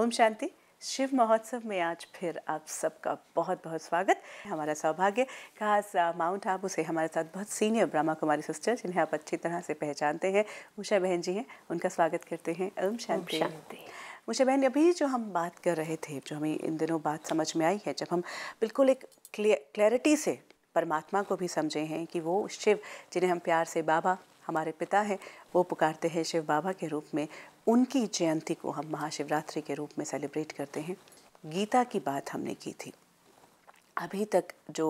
ओम शांति शिव महोत्सव में आज फिर आप सबका बहुत बहुत स्वागत हमारा सौभाग्य खास माउंट आबू से हमारे साथ बहुत सीनियर ब्रह्मा कुमारी सिस्टर जिन्हें आप अच्छी तरह से पहचानते हैं उषा बहन जी हैं उनका स्वागत करते हैं ओम शांति शांति उषा बहन अभी जो हम बात कर रहे थे जो हमें इन दिनों बात समझ में आई है जब हम बिल्कुल एक क्लैरिटी से परमात्मा को भी समझे हैं कि वो शिव जिन्हें हम प्यार से बाबा हमारे पिता हैं वो पुकारते हैं शिव बाबा के रूप में उनकी जयंती को हम महाशिवरात्रि के रूप में सेलिब्रेट करते हैं गीता की बात हमने की थी अभी तक जो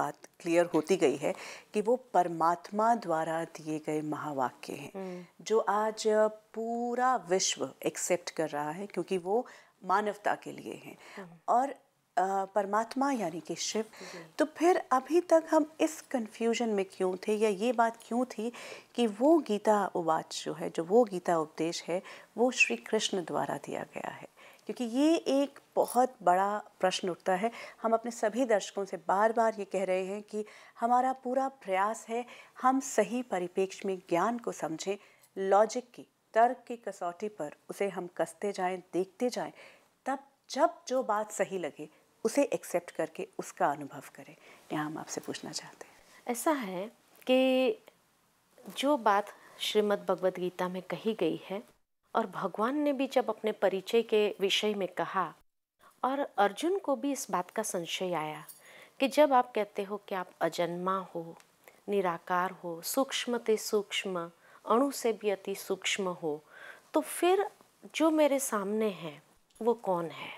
बात क्लियर होती गई है कि वो परमात्मा द्वारा दिए गए महावाक्य हैं हम्म। जो आज पूरा विश्व एक्सेप्ट कर रहा है क्योंकि वो मानवता के लिए हैं हम्म। और परमात्मा यानी कि शिव तो फिर अभी तक हम इस कन्फ्यूजन में क्यों थे या ये बात क्यों थी कि वो गीता उवाच जो है जो वो गीता उपदेश है वो श्री कृष्ण द्वारा दिया गया है क्योंकि ये एक बहुत बड़ा प्रश्न उठता है हम अपने सभी दर्शकों से बार बार ये कह रहे हैं कि हमारा पूरा प्रयास है हम सही परिप्रेक्ष्य में ज्ञान को समझें लॉजिक की तर्क की कसौटी पर उसे हम कसते जाएं देखते जाएं तब जब जो बात सही लगे उसे एक्सेप्ट करके उसका अनुभव करें यहाँ हम आपसे पूछना चाहते हैं ऐसा है कि जो बात श्रीमद् भगवद गीता में कही गई है और भगवान ने भी जब अपने परिचय के विषय में कहा और अर्जुन को भी इस बात का संशय आया कि जब आप कहते हो कि आप अजन्मा हो निराकार हो सूक्ष्म ते सूक्ष्म अणु से भी अति सूक्ष्म हो तो फिर जो मेरे सामने हैं वो कौन है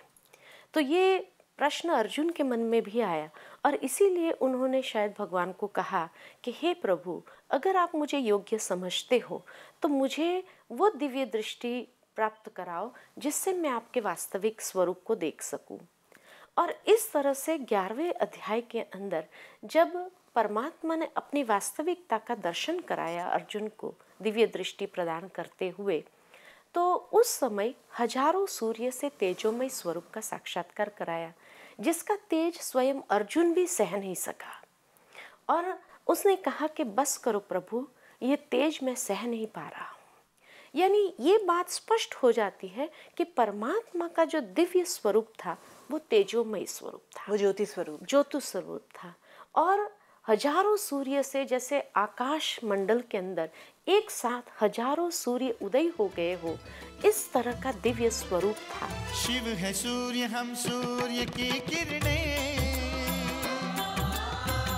तो ये प्रश्न अर्जुन के मन में भी आया और इसीलिए उन्होंने शायद भगवान को कहा कि हे प्रभु अगर आप मुझे योग्य समझते हो तो मुझे वो दिव्य दृष्टि प्राप्त कराओ जिससे मैं आपके वास्तविक स्वरूप को देख सकूं। और इस तरह से ग्यारहवें अध्याय के अंदर जब परमात्मा ने अपनी वास्तविकता का दर्शन कराया अर्जुन को दिव्य दृष्टि प्रदान करते हुए तो उस समय हजारों सूर्य से तेजोमय स्वरूप का साक्षात्कार कराया जिसका तेज स्वयं अर्जुन भी सह नहीं सका और उसने कहा कि बस करो प्रभु ये तेज मैं सह नहीं पा रहा हूँ यानी ये बात स्पष्ट हो जाती है कि परमात्मा का जो दिव्य स्वरूप था वो तेजोमय स्वरूप था वो ज्योति स्वरूप ज्योति स्वरूप था और हजारों सूर्य से जैसे आकाश मंडल के अंदर एक साथ हजारों सूर्य उदय हो गए हो इस तरह का दिव्य स्वरूप था शिव है सूर्य हम सूर्य की किरणें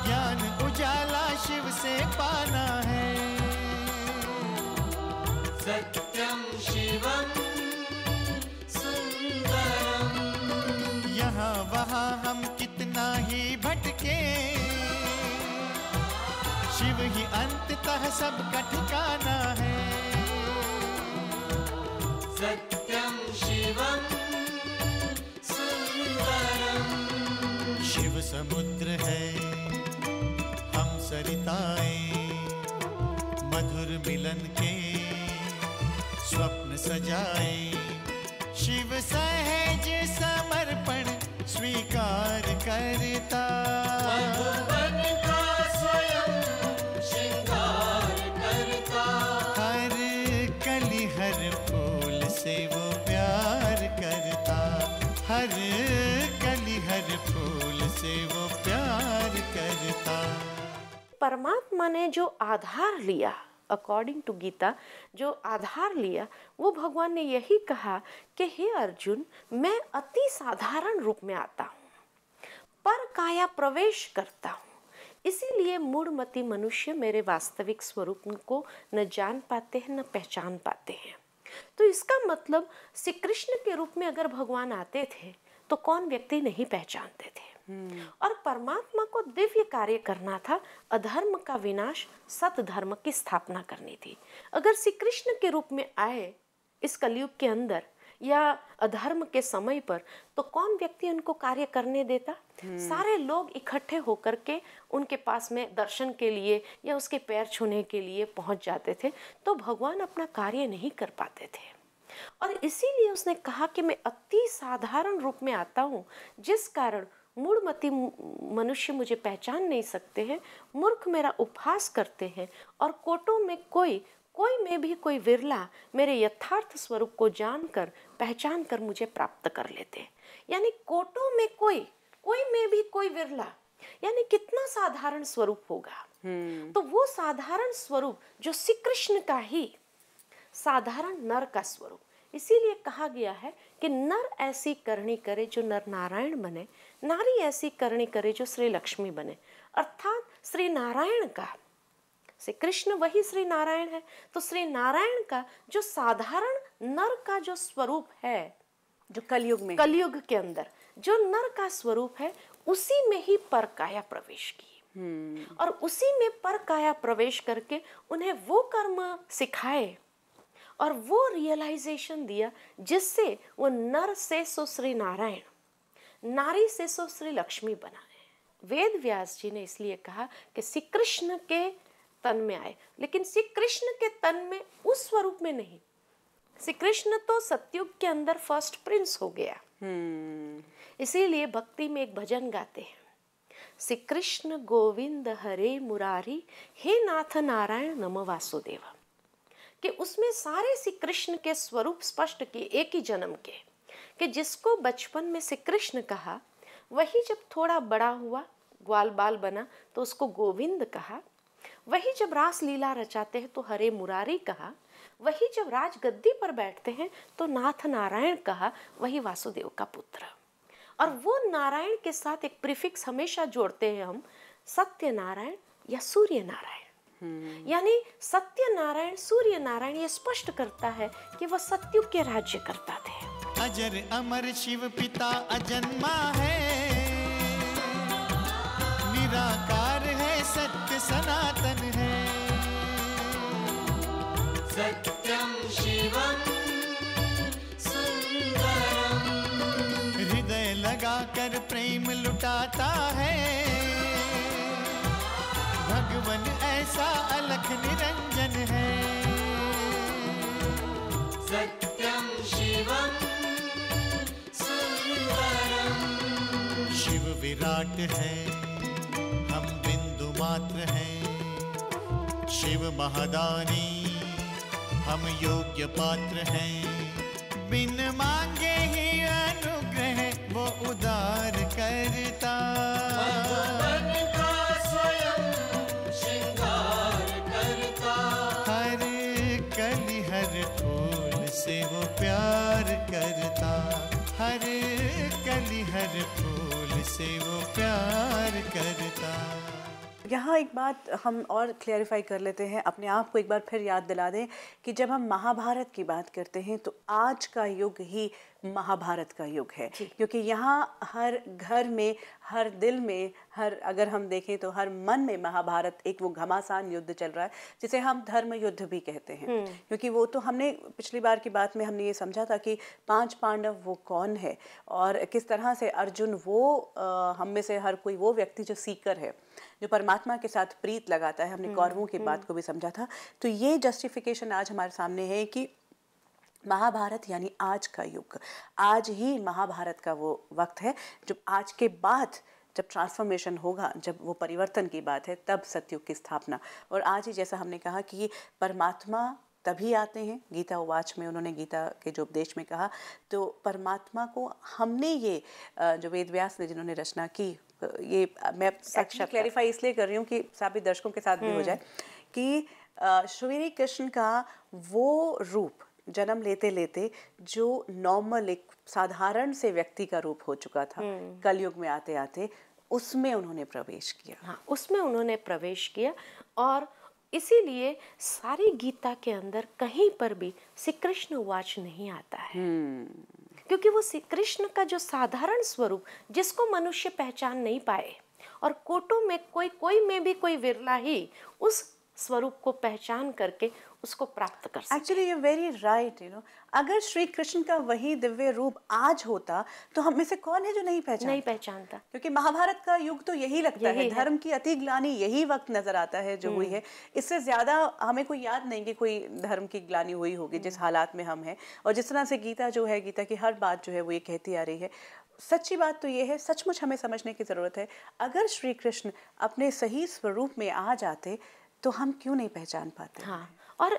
ज्ञान उजाला शिव से पाना है सत्यम शिवम सतह सब ठिकाना है सत्यम शिवम सुंदरम शिव समुद्र है हम सरिताए मधुर मिलन के स्वप्न सजाए शिव सहज समर्पण स्वीकार करता से वो प्यार करता परमात्मा ने जो आधार लिया अकॉर्डिंग टू गीता जो आधार लिया वो भगवान ने यही कहा कि हे अर्जुन मैं अति साधारण रूप में आता हूँ पर काया प्रवेश करता हूँ इसीलिए मूढ़मती मनुष्य मेरे वास्तविक स्वरूप को न जान पाते हैं न पहचान पाते हैं तो इसका मतलब श्री कृष्ण के रूप में अगर भगवान आते थे तो कौन व्यक्ति नहीं पहचानते थे और परमात्मा को दिव्य कार्य करना था अधर्म का विनाश सत धर्म की स्थापना करनी थी अगर श्री कृष्ण के रूप में आए इस कलयुग के अंदर या अधर्म के समय पर तो कौन व्यक्ति उनको कार्य करने देता हम्म। सारे लोग इकट्ठे होकर के उनके पास में दर्शन के लिए या उसके पैर छूने के लिए पहुंच जाते थे तो भगवान अपना कार्य नहीं कर पाते थे और इसीलिए उसने कहा कि मैं अति साधारण रूप में आता हूँ जिस कारण मूर्मति मनुष्य मुझे पहचान नहीं सकते हैं मूर्ख मेरा उपहास करते हैं और कोटों में कोई कोई में भी कोई विरला मेरे यथार्थ स्वरूप को जानकर पहचान कर मुझे प्राप्त कर लेते हैं यानी कोटों में कोई कोई में भी कोई विरला यानी कितना साधारण स्वरूप होगा हम्म। तो वो साधारण स्वरूप जो श्री कृष्ण का ही साधारण नर का स्वरूप इसीलिए कहा गया है कि नर ऐसी करनी करे जो नर नारायण बने नारी ऐसी करणी करे जो श्री लक्ष्मी बने अर्थात श्री नारायण का श्री कृष्ण वही श्री नारायण है तो श्री नारायण का जो साधारण नर का जो स्वरूप है जो कलयुग में कलयुग के अंदर जो नर का स्वरूप है उसी में ही पर काया प्रवेश की हम्म। और उसी में पर काया प्रवेश करके उन्हें वो कर्म सिखाए और वो रियलाइजेशन दिया जिससे वो नर से सुश्री नारायण नारी से सो श्री लक्ष्मी बना है वेद व्यास जी ने इसलिए कहा कि श्री कृष्ण के तन में आए लेकिन श्री कृष्ण के तन में उस स्वरूप में नहीं श्री कृष्ण तो सत्युग के अंदर फर्स्ट प्रिंस हो गया हम्म। इसीलिए भक्ति में एक भजन गाते हैं श्री कृष्ण गोविंद हरे मुरारी हे नाथ नारायण नम वासुदेव कि उसमें सारे श्री कृष्ण के स्वरूप स्पष्ट किए एक ही जन्म के कि जिसको बचपन में से कृष्ण कहा वही जब थोड़ा बड़ा हुआ ग्वाल बाल बना तो उसको गोविंद कहा वही जब रास लीला रचाते हैं तो हरे मुरारी कहा वही जब राज गद्दी पर बैठते हैं तो नाथ नारायण कहा वही वासुदेव का पुत्र और वो नारायण के साथ एक प्रीफिक्स हमेशा जोड़ते हैं हम सत्य नारायण या सूर्य नारायण हम्म। यानी सत्य नारायण सूर्य नारायण ये स्पष्ट करता है कि वह सत्यु के राज्य करता थे अजर अमर शिव पिता अजन्मा है निराकार है सत्य सनातन है सत्यम शिवम हृदय लगा कर प्रेम लुटाता है भगवन ऐसा अलख निरंग विराट है हम बिंदु मात्र हैं शिव महादानी हम योग्य पात्र हैं बिन मांगे ही अनुग्रह वो उदार करता हर कली हर फूल से वो प्यार करता हरे से वो प्यार करता यहाँ एक बात हम और क्लैरिफाई कर लेते हैं अपने आप को एक बार फिर याद दिला दें कि जब हम महाभारत की बात करते हैं तो आज का युग ही महाभारत का युग है क्योंकि यहाँ हर घर में हर दिल में हर अगर हम देखें तो हर मन में महाभारत एक वो घमासान युद्ध चल रहा है जिसे हम धर्म युद्ध भी कहते हैं हम्म। क्योंकि वो तो हमने पिछली बार की बात में हमने ये समझा था कि पांच पांडव वो कौन है और किस तरह से अर्जुन वो हम में से हर कोई वो व्यक्ति जो सीकर है जो परमात्मा के साथ प्रीत लगाता है हमने हम्म, कौरवों की हम्म। बात को भी समझा था तो ये जस्टिफिकेशन आज हमारे सामने है कि महाभारत यानी आज का युग आज ही महाभारत का वो वक्त है जो आज के बाद जब ट्रांसफॉर्मेशन होगा जब वो परिवर्तन की बात है तब सत्युग की स्थापना और आज ही जैसा हमने कहा कि परमात्मा तभी आते हैं गीता उवाच में उन्होंने गीता के जो उपदेश में कहा तो परमात्मा को हमने ये जो वेद व्यास ने जिन्होंने रचना की ये मैं एक्चुअली क्लैरिफाई इसलिए कर रही हूँ कि सभी दर्शकों के साथ भी हो हम्म। जाए कि श्रीरी कृष्ण का वो रूप जन्म लेते लेते जो नॉर्मल एक साधारण से व्यक्ति का रूप हो चुका था हम्म। कलयुग में आते आते उसमें उन्होंने प्रवेश किया हाँ उसमें उन्होंने प्रवेश किया और इसीलिए सारी गीता के अंदर कहीं पर भी श्री कृष्ण वाच नहीं आता है हम्म। क्योंकि वो कृष्ण का जो साधारण स्वरूप जिसको मनुष्य पहचान नहीं पाए और कोटों में कोई कोई में भी कोई विरला ही उस स्वरूप को पहचान करके उसको प्राप्त कर सकें एक्चुअली ये वेरी राइट यू नो अगर श्री कृष्ण का वही दिव्य रूप आज होता तो हम में से कौन है जो नहीं पहचान नहीं पहचानता क्योंकि महाभारत का युग तो यही लगता यही है, है धर्म की अति ग्लानी यही वक्त नजर आता है जो हुई हम्म। है इससे ज्यादा हमें कोई याद नहीं कि कोई धर्म की ग्लानी हुई होगी जिस हम्म। हालात में हम हैं और जिस तरह से गीता जो है गीता की हर बात जो है वो ये कहती आ रही है सच्ची बात तो ये है सचमुच हमें समझने की ज़रूरत है अगर श्री कृष्ण अपने सही स्वरूप में आ जाते तो हम क्यों नहीं पहचान पाते हाँ और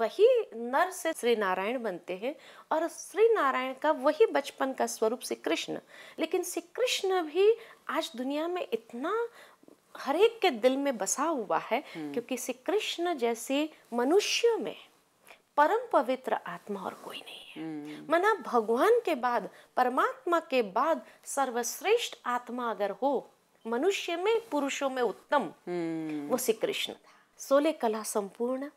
वही नर से श्री नारायण बनते हैं और श्री नारायण का वही बचपन का स्वरूप श्री कृष्ण लेकिन श्री कृष्ण भी आज दुनिया में इतना हर एक के दिल में बसा हुआ है हम्म। क्योंकि श्री कृष्ण जैसे मनुष्य में परम पवित्र आत्मा और कोई नहीं है हम्म। मना भगवान के बाद परमात्मा के बाद सर्वश्रेष्ठ आत्मा अगर हो मनुष्य में पुरुषों में उत्तम हम्म। वो श्री कृष्ण था कला संपूर्ण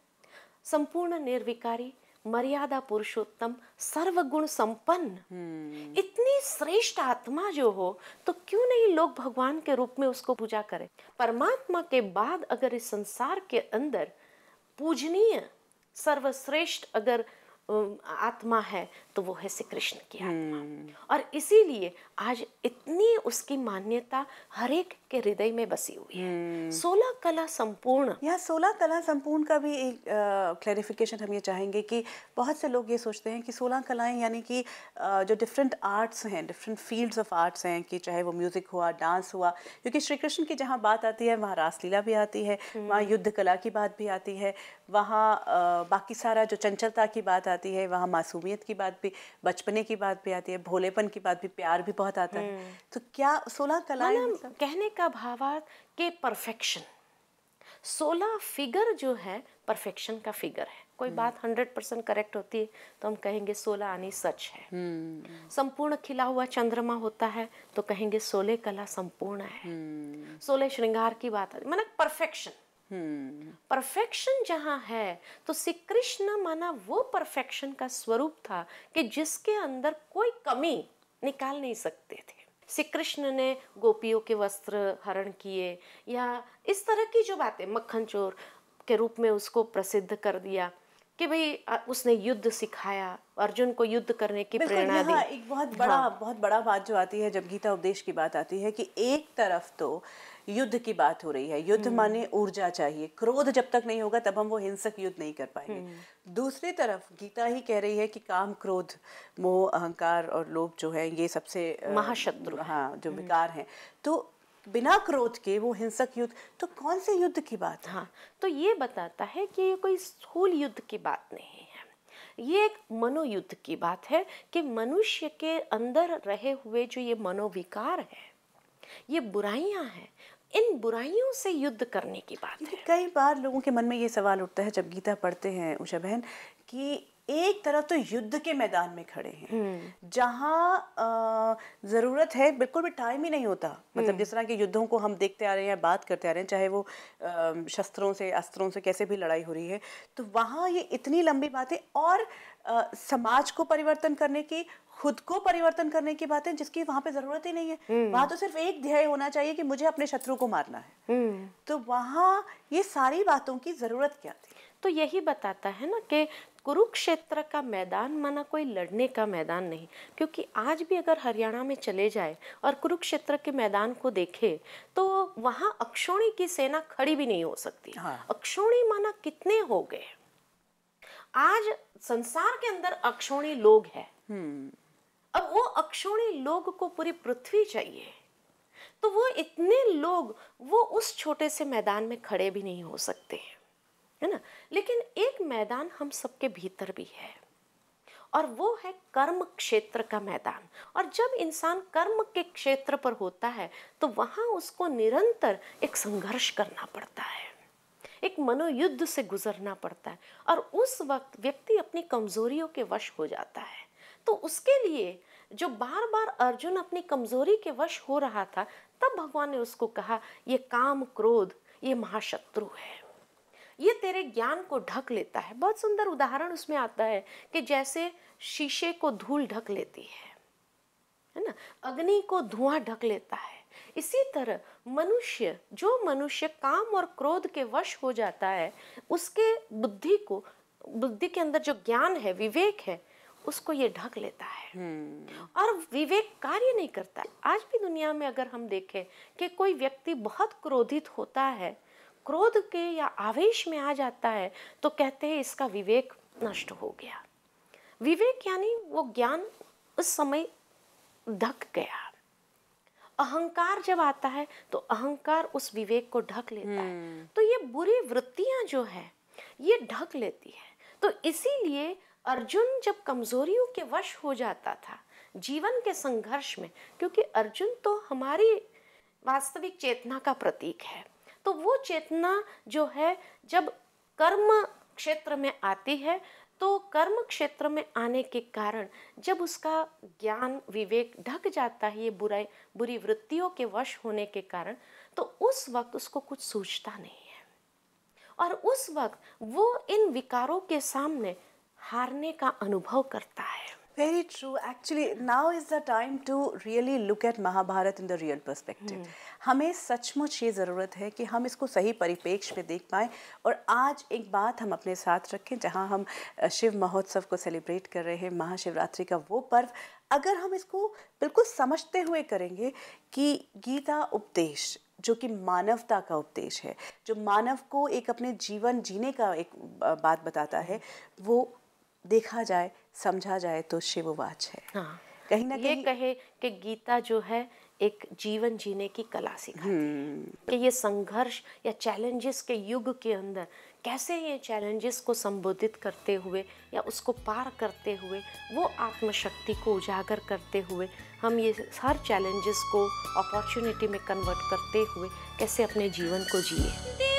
संपूर्ण निर्विकारी मर्यादा पुरुषोत्तम सर्वगुण संपन्न हम्म। इतनी श्रेष्ठ आत्मा जो हो तो क्यों नहीं लोग भगवान के रूप में उसको पूजा करें परमात्मा के बाद अगर इस संसार के अंदर पूजनीय सर्वश्रेष्ठ अगर आत्मा है तो वो है श्री कृष्ण की आत्मा हम्म। और इसीलिए आज इतनी उसकी मान्यता हर एक के हृदय में बसी हुई है हम्म। सोलह कला संपूर्ण या सोलह कला संपूर्ण का भी एक क्लैरिफिकेशन हम ये चाहेंगे कि बहुत से लोग ये सोचते हैं कि सोलह कलाएं यानी कि जो डिफरेंट आर्ट्स हैं डिफरेंट फील्ड्स ऑफ आर्ट्स हैं कि चाहे वो म्यूज़िक हुआ डांस हुआ क्योंकि श्री कृष्ण की जहाँ बात आती है वहाँ रासलीला भी आती है वहाँ हम्म। युद्ध कला की बात भी आती है वहाँ बाकी सारा जो चंचलता की बात आती आती है वहाँ मासूमियत की बात भी बचपने की बात भी आती है भोलेपन की बात भी प्यार भी बहुत आता है हम्म। तो क्या सोलह कलाएं मतलब कहने का भावार्थ के परफेक्शन सोलह फिगर जो है परफेक्शन का फिगर है कोई हम्म। बात हंड्रेड परसेंट करेक्ट होती है तो हम कहेंगे सोलह आनी सच है हम्म। संपूर्ण खिला हुआ चंद्रमा होता है तो कहेंगे सोलह कला संपूर्ण है सोलह श्रृंगार की बात है मतलब परफेक्शन परफेक्शन हम्म। जहाँ है तो श्री कृष्ण माना वो परफेक्शन का स्वरूप था कि जिसके अंदर कोई कमी निकाल नहीं सकते थे श्री कृष्ण ने गोपियों के वस्त्र हरण किए या इस तरह की जो बातें मक्खन चोर के रूप में उसको प्रसिद्ध कर दिया कि भाई उसने युद्ध सिखाया अर्जुन को युद्ध करने की प्रेरणा दी एक बहुत बड़ा हाँ। बहुत बड़ा बात जो आती है जब गीता उपदेश की बात आती है कि एक तरफ तो युद्ध की बात हो रही है युद्ध हम्म। माने ऊर्जा चाहिए क्रोध जब तक नहीं होगा तब हम वो हिंसक युद्ध नहीं कर पाएंगे हम्म। दूसरी तरफ गीता ही कह रही है कि काम क्रोध मोह अहंकार और लोभ जो है ये सबसे महाशत्रु हाँ जो हम्म। विकार है तो बिना क्रोध के वो हिंसक युद्ध तो कौन से युद्ध की बात हाँ तो ये बताता है कि ये कोई स्थूल युद्ध की बात नहीं है ये एक मनोयुद्ध की बात है कि मनुष्य के अंदर रहे हुए जो ये मनोविकार है ये बुराइयां हैं इन बुराइयों से युद्ध करने की बात है कई बार लोगों के मन में ये सवाल उठता है जब गीता पढ़ते हैं उषा बहन कि एक तरफ तो युद्ध के मैदान में खड़े हैं हम्म। जहाँ ज़रूरत है बिल्कुल भी टाइम ही नहीं होता मतलब हम्म। जिस तरह के युद्धों को हम देखते आ रहे हैं बात करते आ रहे हैं चाहे वो आ, शस्त्रों से अस्त्रों से कैसे भी लड़ाई हो रही है तो वहाँ ये इतनी लंबी बात है और आ, समाज को परिवर्तन करने की खुद को परिवर्तन करने की बात है जिसकी वहां पे जरूरत ही नहीं है हम्म। वहां तो सिर्फ एक ध्यय होना चाहिए कि मुझे अपने शत्रु को मारना है हम्म। तो वहां ये सारी बातों की जरूरत क्या थी तो यही बताता है ना कि कुरुक्षेत्र का मैदान माना कोई लड़ने का मैदान नहीं क्योंकि आज भी अगर हरियाणा में चले जाए और कुरुक्षेत्र के मैदान को देखे तो वहाँ अक्षोणी की सेना खड़ी भी नहीं हो सकती हाँ। अक्षोणी माना कितने हो गए आज संसार के अंदर अक्षोणी लोग हैं हम्म। अब वो अक्षोणी लोग को पूरी पृथ्वी चाहिए तो वो इतने लोग वो उस छोटे से मैदान में खड़े भी नहीं हो सकते हैं है ना लेकिन एक मैदान हम सबके भीतर भी है और वो है कर्म क्षेत्र का मैदान और जब इंसान कर्म के क्षेत्र पर होता है तो वहाँ उसको निरंतर एक संघर्ष करना पड़ता है एक मनोयुद्ध से गुजरना पड़ता है और उस वक्त व्यक्ति अपनी कमजोरियों के वश हो जाता है तो उसके लिए जो बार बार अर्जुन अपनी कमजोरी के वश हो रहा था तब भगवान ने उसको कहा ये काम क्रोध ये महाशत्रु है ये तेरे ज्ञान को ढक लेता है बहुत सुंदर उदाहरण उसमें आता है कि जैसे शीशे को धूल ढक लेती है है ना अग्नि को धुआं ढक लेता है इसी तरह मनुष्य जो मनुष्य काम और क्रोध के वश हो जाता है उसके बुद्धि को बुद्धि के अंदर जो ज्ञान है विवेक है उसको ये ढक लेता है हम्म। और विवेक कार्य नहीं करता आज भी दुनिया में अगर हम देखें कि कोई व्यक्ति बहुत क्रोधित होता है क्रोध के या आवेश में आ जाता है तो कहते हैं इसका विवेक नष्ट हो गया विवेक यानी वो ज्ञान उस समय ढक गया अहंकार जब आता है तो अहंकार उस विवेक को ढक लेता है हम्म। तो ये बुरी वृत्तियां जो है ये ढक लेती है तो इसीलिए अर्जुन जब कमज़ोरियों के वश हो जाता था जीवन के संघर्ष में क्योंकि अर्जुन तो हमारी वास्तविक चेतना का प्रतीक है तो वो चेतना जो है जब कर्म क्षेत्र में आती है तो कर्म क्षेत्र में आने के कारण जब उसका ज्ञान विवेक ढक जाता है ये बुराई बुरी वृत्तियों के वश होने के कारण तो उस वक्त उसको कुछ सोचता नहीं है और उस वक्त वो इन विकारों के सामने हारने का अनुभव करता है Very true. Actually, now is the time to really look at Mahabharat in the real perspective. Hmm. हमें सचमुच ये ज़रूरत है कि हम इसको सही परिपेक्ष में देख पाएँ और आज एक बात हम अपने साथ रखें जहाँ हम शिव महोत्सव को सेलिब्रेट कर रहे हैं महाशिवरात्रि का वो पर्व अगर हम इसको बिल्कुल समझते हुए करेंगे कि गीता उपदेश जो कि मानवता का उपदेश है जो मानव को एक अपने जीवन जीने का एक बात बताता है वो देखा जाए समझा जाए तो शिववाच है हाँ। कहीं ना कहीं कहे कि गीता जो है एक जीवन जीने की कला सिखाती है हम्म। कि ये संघर्ष या चैलेंजेस के युग के अंदर कैसे ये चैलेंजेस को संबोधित करते हुए या उसको पार करते हुए वो आत्मशक्ति को उजागर करते हुए हम ये हर चैलेंजेस को अपॉर्चुनिटी में कन्वर्ट करते हुए कैसे अपने जीवन को जिए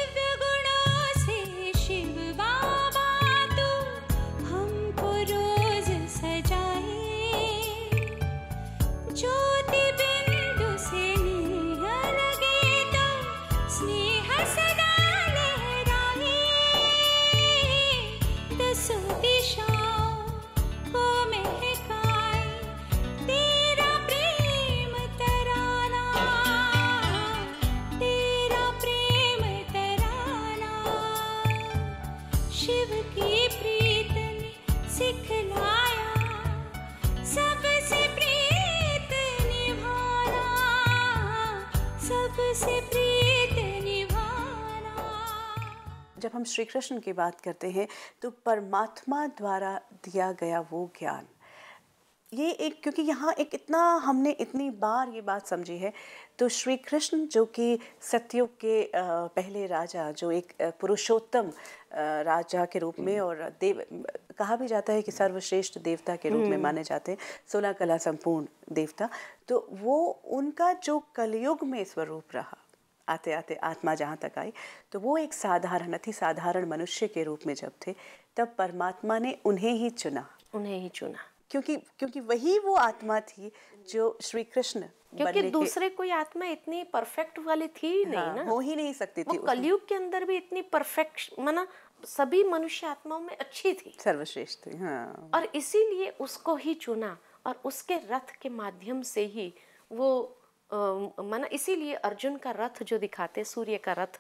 जब हम श्री कृष्ण की बात करते हैं तो परमात्मा द्वारा दिया गया वो ज्ञान ये एक क्योंकि यहाँ एक इतना हमने इतनी बार ये बात समझी है तो श्री कृष्ण जो कि सत्युग के पहले राजा जो एक पुरुषोत्तम राजा के रूप में और देव कहा भी जाता है कि सर्वश्रेष्ठ देवता के रूप में हम्म। माने जाते हैं सोलह कला संपूर्ण देवता तो वो उनका जो कलयुग में स्वरूप रहा आते आते आत्मा जहाँ तक आई तो वो एक साधारण अति साधारण मनुष्य के रूप में जब थे तब परमात्मा ने उन्हें ही चुना उन्हें ही चुना क्योंकि क्योंकि वही वो आत्मा थी जो श्री कृष्ण क्योंकि दूसरे कोई आत्मा इतनी परफेक्ट वाली थी नहीं हाँ, ना हो ही नहीं सकती थी कलयुग के अंदर भी इतनी परफेक्ट माना सभी मनुष्य आत्माओं में अच्छी थी सर्वश्रेष्ठ थी हाँ। और इसीलिए उसको ही चुना और उसके रथ के माध्यम से ही वो माना इसीलिए अर्जुन का रथ जो दिखाते सूर्य का रथ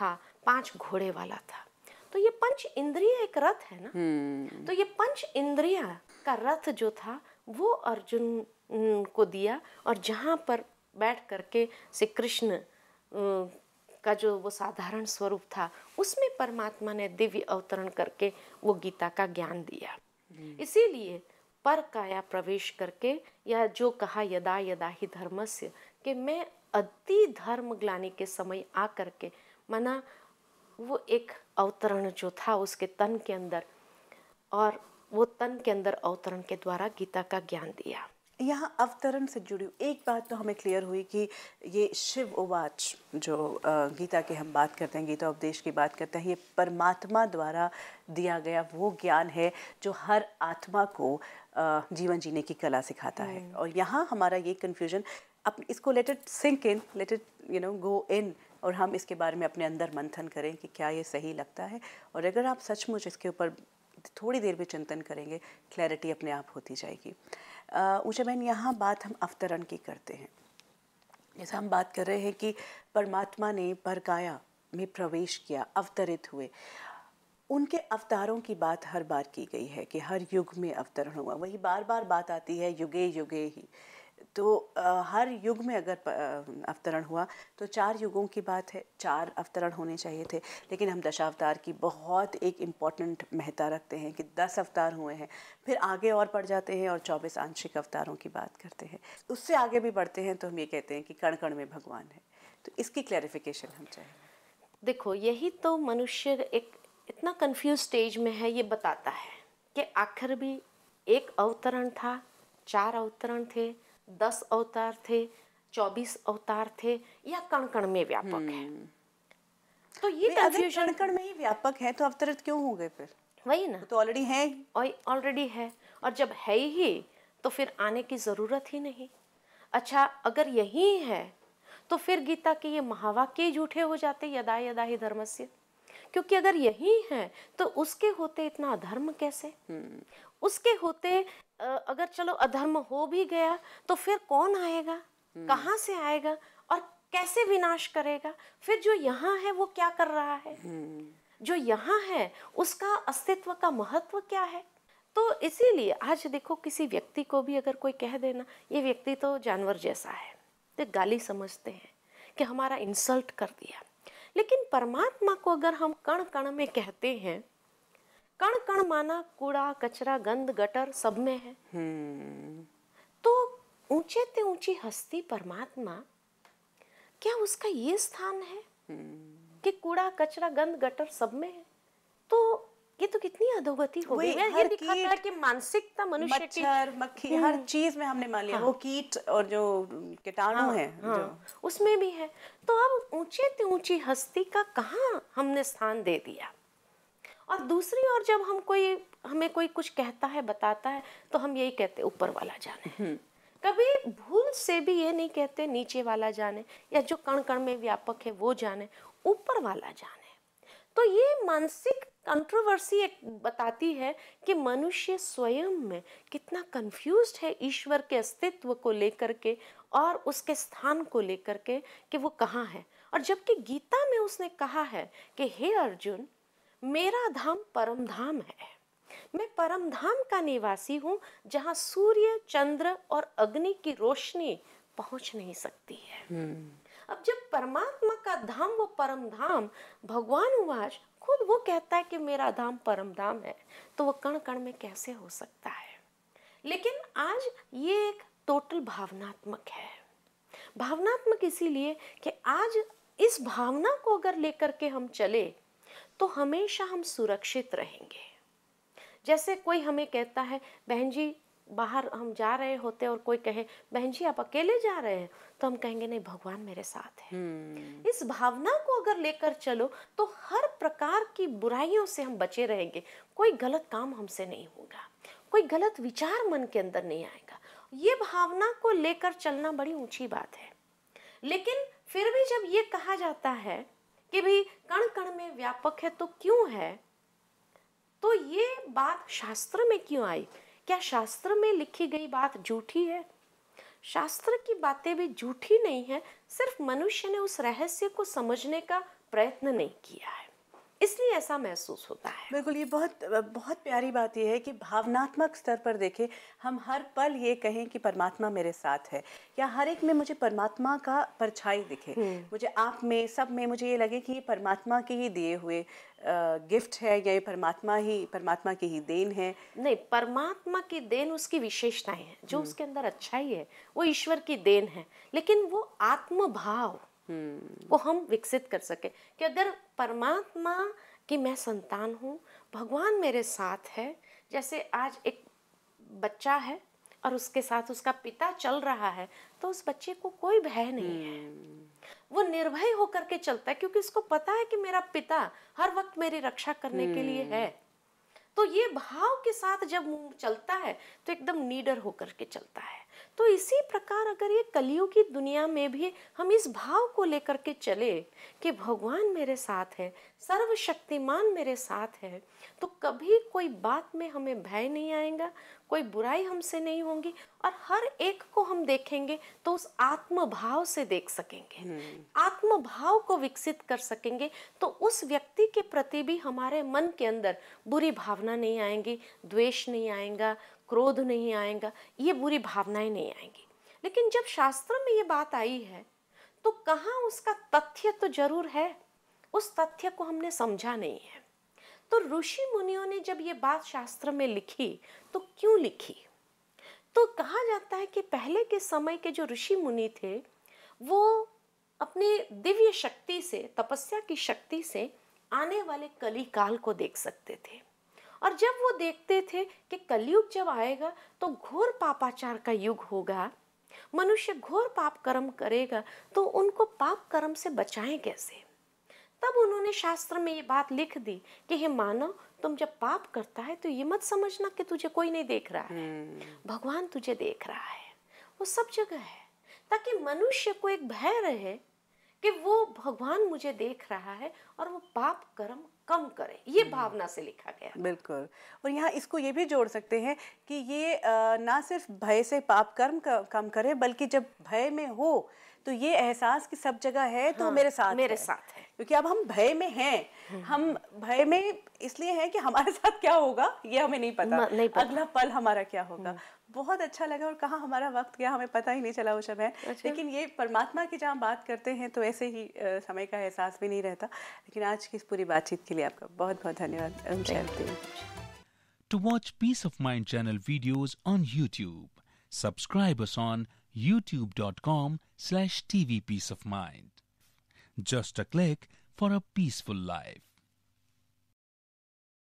था पांच घोड़े वाला था तो ये पंच इंद्रिय एक रथ है ना hmm. तो ये पंच इंद्रिया का रथ जो था वो अर्जुन को दिया और जहाँ पर बैठ करके श्री कृष्ण का जो वो साधारण स्वरूप था उसमें परमात्मा ने दिव्य अवतरण करके वो गीता का ज्ञान दिया hmm. इसीलिए पर काया प्रवेश करके या जो कहा यदा यदा ही धर्मस्य कि मैं अति धर्म ग्लानी के समय आ करके मना वो एक अवतरण जो था उसके तन के अंदर और वो तन के अंदर अवतरण के द्वारा गीता का ज्ञान दिया यहाँ अवतरण से जुड़ी एक बात तो हमें क्लियर हुई कि ये शिव उवाच जो गीता के हम बात करते हैं गीता उपदेश की बात करते हैं ये परमात्मा द्वारा दिया गया वो ज्ञान है जो हर आत्मा को जीवन जीने की कला सिखाता है हम्म। और यहाँ हमारा ये कन्फ्यूजन अप इसको let it sink in let it you know go in और हम इसके बारे में अपने अंदर मंथन करें कि क्या ये सही लगता है और अगर आप सचमुच इसके ऊपर थोड़ी देर भी चिंतन करेंगे क्लैरिटी अपने आप होती जाएगी ऊषा बहन यहाँ बात हम अवतरण की करते हैं जैसा हम बात कर रहे हैं कि परमात्मा ने परकाया में प्रवेश किया अवतरित हुए उनके अवतारों की बात हर बार की गई है कि हर युग में अवतरण हुआ वही बार बार बात आती है युगे युगे ही तो हर युग में अगर अवतरण हुआ तो चार युगों की बात है चार अवतरण होने चाहिए थे लेकिन हम दशावतार की बहुत एक इम्पॉर्टेंट महत्ता रखते हैं कि दस अवतार हुए हैं फिर आगे और बढ़ जाते हैं और चौबीस आंशिक अवतारों की बात करते हैं उससे आगे भी बढ़ते हैं तो हम ये कहते हैं कि कण कण में भगवान है तो इसकी क्लैरिफिकेशन हम चाहिए देखो यही तो मनुष्य एक इतना कंफ्यूज स्टेज में है ये बताता है कि आखिर भी एक अवतरण था चार अवतरण थे दस अवतार थे चौबीस अवतार थे या कण कण में व्यापक है हम्म। तो ये कंफ्यूजन कण में ही व्यापक है तो अवतरित क्यों हो गए फिर वही ना तो ऑलरेडी है ऑलरेडी है और जब है ही तो फिर आने की ज़रूरत ही नहीं अच्छा अगर यही है तो फिर गीता के ये महावाक्य झूठे हो जाते यदा यदा ही धर्मस्य क्योंकि अगर यही है तो उसके होते इतना अधर्म कैसे हम्म। उसके होते अगर चलो अधर्म हो भी गया तो फिर कौन आएगा हम्म। कहाँ से आएगा और कैसे विनाश करेगा फिर जो यहाँ है वो क्या कर रहा है हम्म। जो यहाँ है उसका अस्तित्व का महत्व क्या है तो इसीलिए आज देखो किसी व्यक्ति को भी अगर कोई कह देना ये व्यक्ति तो जानवर जैसा है तो गाली समझते हैं कि हमारा इंसल्ट कर दिया लेकिन परमात्मा को अगर हम कण कण में कहते हैं कण कण माना कूड़ा कचरा गंद गटर सब में है हम्म। तो ऊंचे ते ऊंची हस्ती परमात्मा क्या उसका ये स्थान है हम्म। कि कूड़ा कचरा गंद गटर सब में है तो ये तो कितनी अधोगति हो गई है ये दिखाता है कि मानसिकता मनुष्य मच्छर मक्खी हर हम्म। चीज में हमने मान लिया हाँ। वो कीट और जो कीटाणु हाँ, है हाँ, जो उसमें भी है तो अब ऊंचे से ऊंची हस्ती का कहाँ हमने स्थान दे दिया और दूसरी ओर जब हम कोई हमें कोई कुछ कहता है बताता है तो हम यही कहते ऊपर वाला जाने हम्म। कभी भूल से भी ये नहीं कहते नीचे वाला जाने या जो कण कण में व्यापक है वो जाने ऊपर वाला जाने तो ये मानसिक कंट्रोवर्सी एक बताती है कि मनुष्य स्वयं में कितना कंफ्यूज है ईश्वर के अस्तित्व को लेकर के और उसके स्थान को लेकर के कि वो कहाँ है और जबकि गीता में उसने कहा है कि हे अर्जुन मेरा धाम परम धाम है मैं परम धाम का निवासी हूँ जहाँ सूर्य चंद्र और अग्नि की रोशनी पहुँच नहीं सकती है hmm. अब जब परमात्मा मेरा धाम वो परम धाम भगवान उवाच खुद वो कहता है कि मेरा धाम परम धाम है तो वो कण कण में कैसे हो सकता है लेकिन आज ये एक टोटल भावनात्मक है भावनात्मक इसीलिए कि आज इस भावना को अगर लेकर के हम चले तो हमेशा हम सुरक्षित रहेंगे जैसे कोई हमें कहता है बहन जी बाहर हम जा रहे होते और कोई कहे बहन जी आप अकेले जा रहे हैं तो हम कहेंगे नहीं भगवान मेरे साथ है हम्म। इस भावना को अगर लेकर चलो तो हर प्रकार की बुराइयों से हम बचे रहेंगे कोई गलत काम हमसे नहीं होगा कोई गलत विचार मन के अंदर नहीं आएगा ये भावना को लेकर चलना बड़ी ऊंची बात है लेकिन फिर भी जब ये कहा जाता है कि भाई कण कण में व्यापक है तो क्यों है तो ये बात शास्त्र में क्यों आई क्या शास्त्र में लिखी गई बात झूठी है शास्त्र की बातें भी झूठी नहीं है सिर्फ मनुष्य ने उस रहस्य को समझने का प्रयत्न नहीं किया है इसलिए ऐसा महसूस होता है बिल्कुल ये बहुत बहुत प्यारी बात यह है कि भावनात्मक स्तर पर देखें हम हर पल ये कहें कि परमात्मा मेरे साथ है या हर एक में मुझे परमात्मा का परछाई दिखे मुझे आप में सब में मुझे ये लगे कि ये परमात्मा के ही दिए हुए गिफ्ट है या ये परमात्मा ही परमात्मा की ही देन है नहीं परमात्मा की देन उसकी विशेषताएं हैं जो उसके अंदर अच्छाई है वो ईश्वर की देन है लेकिन वो आत्मभाव हम्म। वो हम विकसित कर सके कि अगर परमात्मा की मैं संतान हूँ भगवान मेरे साथ है जैसे आज एक बच्चा है और उसके साथ उसका पिता चल रहा है तो उस बच्चे को कोई भय नहीं है हम्म। वो निर्भय होकर के चलता है क्योंकि उसको पता है कि मेरा पिता हर वक्त मेरी रक्षा करने के लिए है हम्म। तो ये भाव के साथ जब चलता है तो एकदम नीडर होकर के चलता है तो इसी प्रकार अगर ये कलियों की दुनिया में भी हम इस भाव को लेकर के चले कि भगवान मेरे साथ है सर्वशक्तिमान मेरे साथ है तो कभी कोई बात में हमें भय नहीं आएगा कोई बुराई हमसे नहीं होगी और हर एक को हम देखेंगे तो उस आत्म भाव से देख सकेंगे हम्म। आत्म भाव को विकसित कर सकेंगे तो उस व्यक्ति के प्रति भी हमारे मन के अंदर बुरी भावना नहीं आएंगी द्वेष नहीं आएगा क्रोध नहीं आएगा ये बुरी भावनाएं नहीं आएंगी लेकिन जब शास्त्र में ये बात आई है तो कहाँ उसका तथ्य तो जरूर है उस तथ्य को हमने समझा नहीं है तो ऋषि मुनियों ने जब ये बात शास्त्र में लिखी तो क्यों लिखी तो कहा जाता है कि पहले के समय के जो ऋषि मुनि थे वो अपने दिव्य शक्ति से तपस्या की शक्ति से आने वाले कली काल को देख सकते थे और जब वो देखते थे कि कलयुग जब आएगा तो घोर पापाचार का युग होगा मनुष्य घोर पाप कर्म करेगा तो उनको पाप कर्म से बचाएं कैसे तब उन्होंने शास्त्र में ये बात लिख दी कि हे मानव तुम जब पाप करता है तो ये मत समझना कि तुझे कोई नहीं देख रहा है हम्म। भगवान तुझे देख रहा है वो सब जगह है ताकि मनुष्य को एक भय रहे कि वो भगवान मुझे देख रहा है और वो पाप कर्म कम करे ये हम्म। भावना से लिखा गया बिल्कुल और यहाँ इसको ये भी जोड़ सकते हैं कि ये ना सिर्फ भय से पाप कर्म कम करे बल्कि जब भय में हो तो ये एहसास कि सब जगह है तो हाँ, मेरे साथ मेरे है। साथ है क्योंकि अब हम भय में हैं हम भय में इसलिए हैं कि हमारे साथ क्या होगा ये हमें नहीं पता नहीं पता। अगला पल हमारा क्या होगा हम्म। बहुत अच्छा लगा और कहा हमारा वक्त गया हमें पता ही नहीं चला उस समय अच्छा। लेकिन ये परमात्मा की जहाँ बात करते हैं तो ऐसे ही समय का एहसास भी नहीं रहता लेकिन आज की इस पूरी बातचीत के लिए आपका बहुत बहुत धन्यवाद To watch Peace of Mind channel videos on YouTube, subscribe us on youtube.com slash TV Peace of Mind. Just a click for a peaceful life.